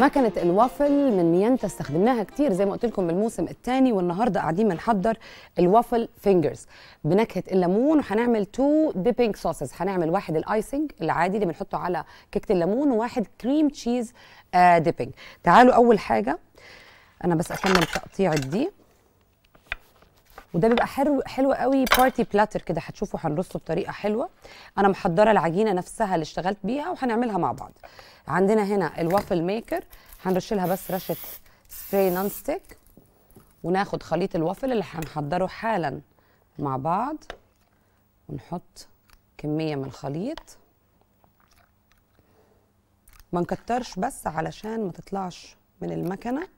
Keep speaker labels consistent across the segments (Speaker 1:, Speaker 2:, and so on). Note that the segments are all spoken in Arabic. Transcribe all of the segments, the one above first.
Speaker 1: مكنه الوافل من ميانتا استخدمناها كتير زي ما قلت لكم الموسم الثاني والنهارده قاعدين بنحضر الوافل فينجرز بنكهه الليمون وهنعمل تو ديبينج صوصز هنعمل واحد الايسنج العادي اللي بنحطه على كيكه الليمون وواحد كريم تشيز ديبينج تعالوا اول حاجه انا بس اكمل تقطيعه دي وده بيبقى حلو حلو قوي بارتي بلاتر كده هتشوفوا هنرصه بطريقه حلوه انا محضره العجينه نفسها اللي اشتغلت بيها وهنعملها مع بعض عندنا هنا الوافل ميكر هنرش لها بس رشه سبراي نون ستيك وناخد خليط الوافل اللي هنحضره حالا مع بعض ونحط كميه من الخليط ما نكترش بس علشان ما تطلعش من المكنه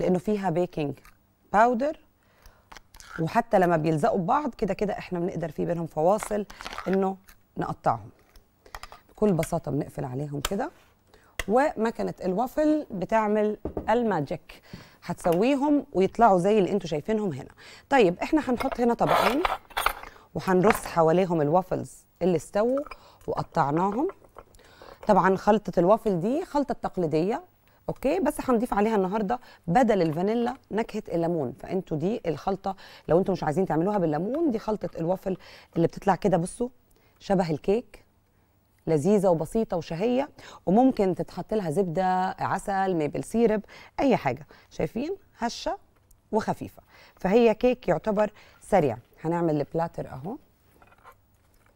Speaker 1: لانه فيها بيكنج باودر وحتى لما بيلزقوا ببعض كده كده احنا بنقدر في بينهم فواصل انه نقطعهم بكل بساطه بنقفل عليهم كده ومكنه الوافل بتعمل الماجيك هتسويهم ويطلعوا زي اللي انتوا شايفينهم هنا طيب احنا هنحط هنا طبقين وهنرص حواليهم الوافلز اللي استووا وقطعناهم طبعا خلطه الوافل دي خلطه تقليديه اوكي بس هنضيف عليها النهارده بدل الفانيلا نكهه الليمون فانتوا دي الخلطه لو انتوا مش عايزين تعملوها بالليمون دي خلطه الوافل اللي بتطلع كده بصوا شبه الكيك لذيذه وبسيطه وشهيه وممكن تتحط لها زبده عسل ميبل سيرب اي حاجه شايفين هشه وخفيفه فهي كيك يعتبر سريع هنعمل البلاتر اهو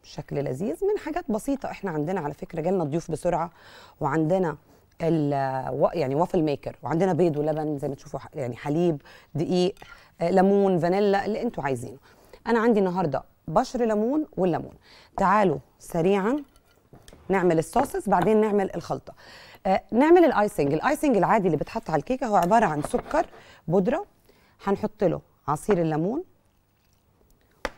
Speaker 1: بشكل لذيذ من حاجات بسيطه احنا عندنا على فكره جالنا ضيوف بسرعه وعندنا يعني وافل ميكر وعندنا بيض ولبن زي ما تشوفوا يعني حليب دقيق آه، ليمون فانيلا اللي انتوا عايزينه انا عندي النهارده بشر ليمون والليمون تعالوا سريعا نعمل الصوصس بعدين نعمل الخلطه آه نعمل الايسنج الايسنج العادي اللي بيتحط على الكيكه هو عباره عن سكر بودره هنحط له عصير الليمون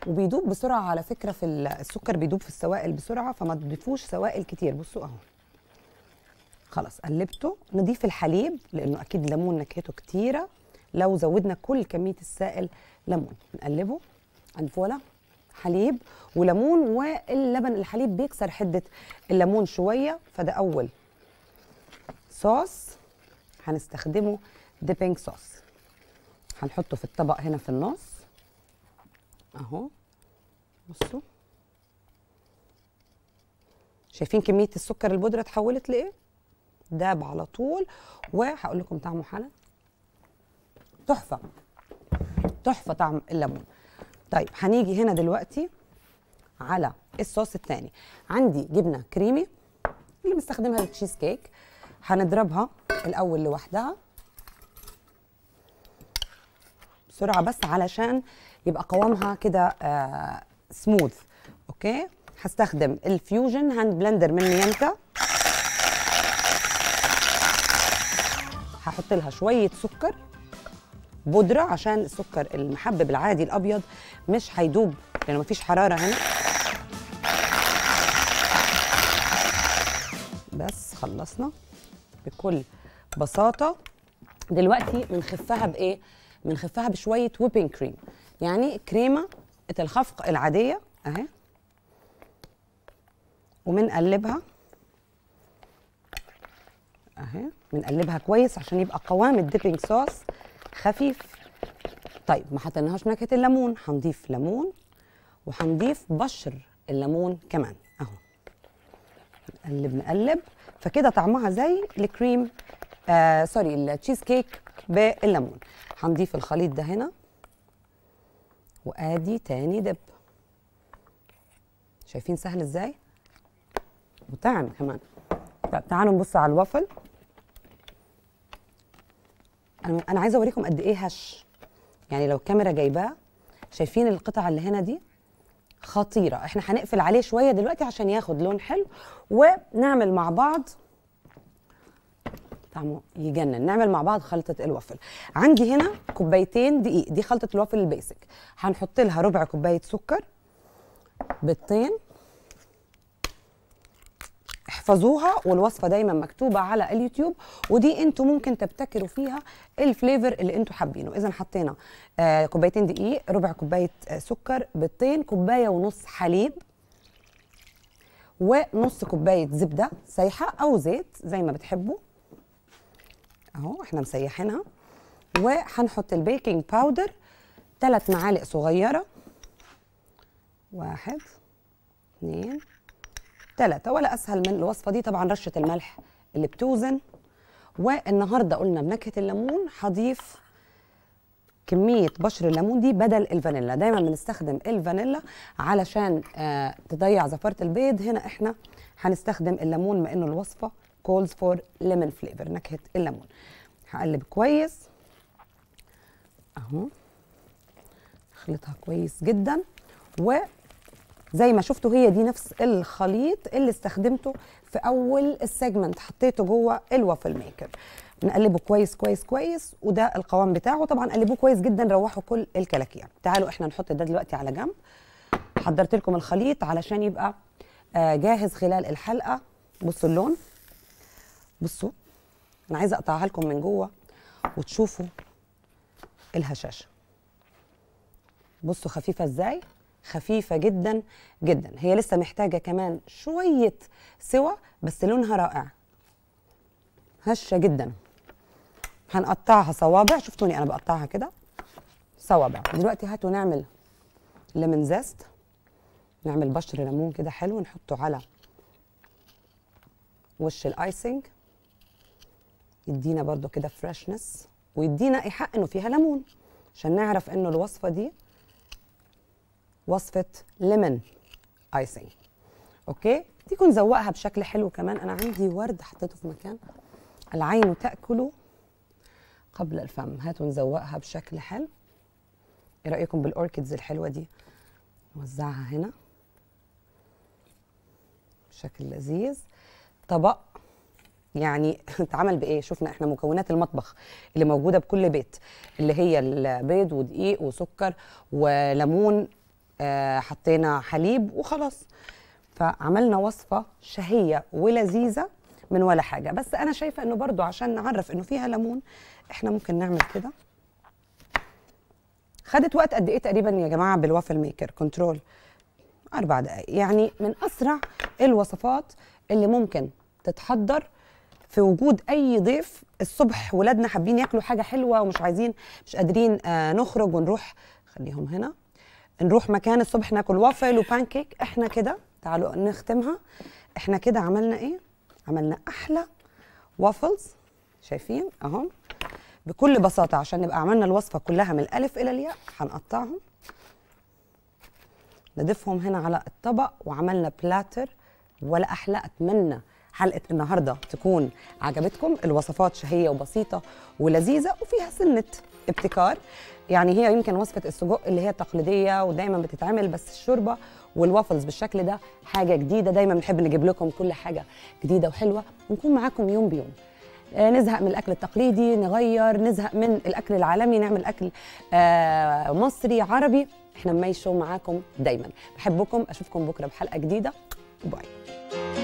Speaker 1: وبيدوب بسرعه على فكره في السكر بيدوب في السوائل بسرعه فما تضيفوش سوائل كتير بصوا اهو خلاص قلبته نضيف الحليب لانه اكيد ليمون نكهته كتيره لو زودنا كل كميه السائل ليمون نقلبه انفوله حليب وليمون واللبن الحليب بيكسر حده الليمون شويه فده اول صوص هنستخدمه ديبينج صوص هنحطه في الطبق هنا في النص اهو بصوا شايفين كميه السكر البودره اتحولت لايه داب على طول وهقول لكم طعمه حالا تحفه تحفه طعم الليمون طيب هنيجي هنا دلوقتي على الصوص الثاني عندي جبنه كريمي اللي بنستخدمها للتشيز كيك هنضربها الاول لوحدها بسرعه بس علشان يبقى قوامها كده آه سموث اوكي هستخدم الفيوجن هاند بلندر من ميانتا هحط لها شويه سكر بودره عشان السكر المحبب العادي الابيض مش هيدوب لانه يعني مفيش حراره هنا بس خلصنا بكل بساطه دلوقتي بنخفها بايه بنخفها بشويه ويبنج كريم يعني كريمه الخفق العاديه اهي وبنقلبها اهي بنقلبها كويس عشان يبقى قوام الديبنج صوص خفيف طيب ما حطيناهاش نكهه الليمون هنضيف ليمون وهنضيف بشر الليمون كمان اهو نقلب نقلب فكده طعمها زي الكريم آه سوري التشيز كيك بالليمون هنضيف الخليط ده هنا وادي تاني دب شايفين سهل ازاي وطعم كمان طب تعالوا نبص على الوافل انا عايزه اوريكم قد ايه هش يعني لو الكاميرا جايباه شايفين القطع اللي هنا دي خطيره احنا هنقفل عليه شويه دلوقتي عشان ياخد لون حلو ونعمل مع بعض طعمه يجنن نعمل مع بعض خلطه الوافل عندي هنا كوبايتين دقيق دي خلطه الوافل البيسك هنحط لها ربع كوبايه سكر بيضتين احفظوها والوصفه دايما مكتوبه على اليوتيوب ودي انتوا ممكن تبتكروا فيها الفليفر اللي انتوا حابينه اذا حطينا آه كوبايتين دقيق ربع كوبايه آه سكر بيضتين كوبايه ونص حليب ونص كوبايه زبده سايحه او زيت زي ما بتحبوا اهو احنا مسيحينها وهنحط البيكنج باودر ثلاث معالق صغيره واحد اثنين ثلاثة ولا أسهل من الوصفة دي طبعا رشة الملح اللي بتوزن والنهاردة قلنا بنكهة الليمون هضيف كمية بشر الليمون دي بدل الفانيلا دايما بنستخدم الفانيلا علشان آه تضيع زفارة البيض هنا احنا هنستخدم الليمون ما انه الوصفة كولز فور ليمون فليفر نكهة الليمون هقلب كويس اهو اخلطها كويس جدا و زي ما شفتوا هي دي نفس الخليط اللي استخدمته في اول السيجمنت حطيته جوه الوافل ميكر نقلبه كويس كويس كويس وده القوام بتاعه طبعا قلبوه كويس جدا روحوا كل الكلاكيع تعالوا احنا نحط ده دلوقتي على جنب حضرت لكم الخليط علشان يبقى آه، جاهز خلال الحلقه بصوا اللون بصوا انا عايزه اقطعها لكم من جوه وتشوفوا الهشاشه بصوا خفيفه ازاي خفيفه جدا جدا هي لسه محتاجه كمان شويه سوى بس لونها رائع هشه جدا هنقطعها صوابع شفتوني انا بقطعها كده صوابع دلوقتي هاتوا نعمل ليمون زيست نعمل بشر ليمون كده حلو نحطه على وش الايسنج يدينا برده كده فريشنس ويدينا ايحاء انه فيها ليمون عشان نعرف انه الوصفه دي وصفه ليمون ايسنج اوكي تيجوا نزوقها بشكل حلو كمان انا عندي ورد حطيته في مكان العين تاكل قبل الفم هاتوا نزوقها بشكل حلو ايه رايكم بالاوركيدز الحلوه دي نوزعها هنا بشكل لذيذ طبق يعني اتعمل بايه شفنا احنا مكونات المطبخ اللي موجوده بكل بيت اللي هي البيض ودقيق وسكر وليمون آه، حطينا حليب وخلاص فعملنا وصفه شهيه ولذيذه من ولا حاجه بس انا شايفه انه برضو عشان نعرف انه فيها ليمون احنا ممكن نعمل كده خدت وقت قد ايه تقريبا يا جماعه بالوافل ميكر كنترول اربع دقائق يعني من اسرع الوصفات اللي ممكن تتحضر في وجود اي ضيف الصبح ولادنا حابين ياكلوا حاجه حلوه ومش عايزين مش قادرين آه نخرج ونروح خليهم هنا نروح مكان الصبح ناكل وافل وبانكيك احنا كده تعالوا نختمها احنا كده عملنا ايه عملنا احلى وافلز شايفين اهم بكل بساطه عشان نبقى عملنا الوصفه كلها من الالف الى الياء هنقطعهم نضيفهم هنا على الطبق وعملنا بلاتر ولا احلى اتمنى حلقه النهارده تكون عجبتكم الوصفات شهيه وبسيطه ولذيذه وفيها سنه ابتكار يعني هي يمكن وصفه السجق اللي هي تقليديه ودايما بتتعمل بس الشوربه والوافلز بالشكل ده حاجه جديده دايما بنحب نجيب لكم كل حاجه جديده وحلوه ونكون معاكم يوم بيوم آه، نزهق من الاكل التقليدي نغير نزهق من الاكل العالمي نعمل اكل آه، مصري عربي احنا ماي شو معاكم دايما بحبكم اشوفكم بكره بحلقه جديده باي